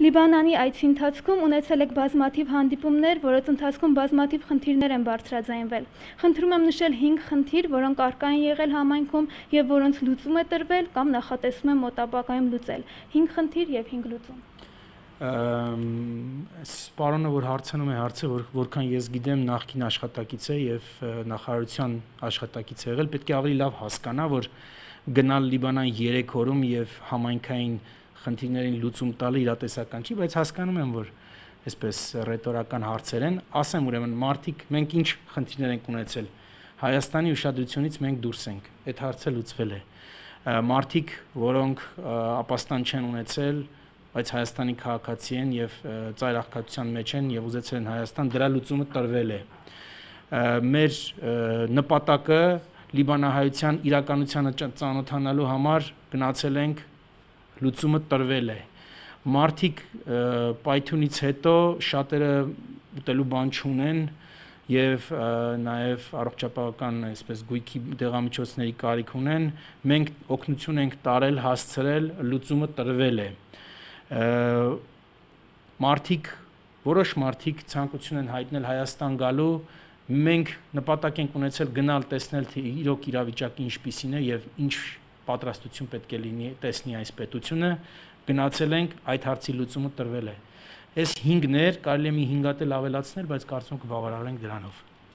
Լիբանանի այցի ընթացքում ունեցել եք բազմաթիվ հանդիպումներ, որոնց ընթացքում բազմաթիվ խնդիրներ են բարձրաձայնվել։ Խնդրում եմ նշել 5 խնդիր, որոնք առկա են եղել համայնքում եւ որոնց լուծում է տրվել կամ նախատեսվում է մոտ ապագայում լուծել։ 5 խնդիր եւ 5 լուծում։ Այս պարոնը, որ հարցնում է հարցը, որ որքան ես գիտեմ, նախկին աշխատակից է եւ նախարարության աշխատակից է եղել, պետք է ավելի լավ հասկանա, որ գնալ Լիբանան 3 օրում եւ համայնքային խնդիրներին լուծում տալը իրատեսական չի, բայց հասկանում եմ, որ այսպես ռետորական հարցեր են, ասեմ ուրեմն մարդիկ մենք ինչ խնդիրներ ենք ունեցել։ Հայաստանի ուշադրությունից մենք դուրս ենք։ Այդ հարցը լուծվել է։ Մարդիկ, որոնք ապաստան չեն ունեցել, բայց Հայաստանի քաղաքացի են եւ ծայրահեղկատության մեջ են եւ ուզեցել են Հայաստան դրա լուծումը տրվել է։ Մեր նպատակը Լիբանահայության իրականությանը ծանոթանալու համար գնացել ենք լուծումը տրվել է։ Մարտիկ Python-ից հետո շատերը ուտելու բան չունեն եւ նաեւ առողջապահական այսպես գույքի դեղամիջոցների կարիք ունեն։ Մենք օգնություն ենք տարել, հասցրել, լուծումը տրվել է։ Մարտիկ որոշ մարդիկ ցանկություն են հայտնել Հայաստան գալու մենք նպատակ ենք ունեցել գնալ տեսնել թե իրոք իրավիճակը ինչպիսին է եւ ինչ պատրաստություն պետք է լինի տեսնի այս պետությունը, գնացել ենք, այդ հարցի լուծումը տրվել է։ Այս 5-ներ կարելի է մի 5-ատ էլ ավելացնել, բայց կարծում եմ կբավարարենք դրանով։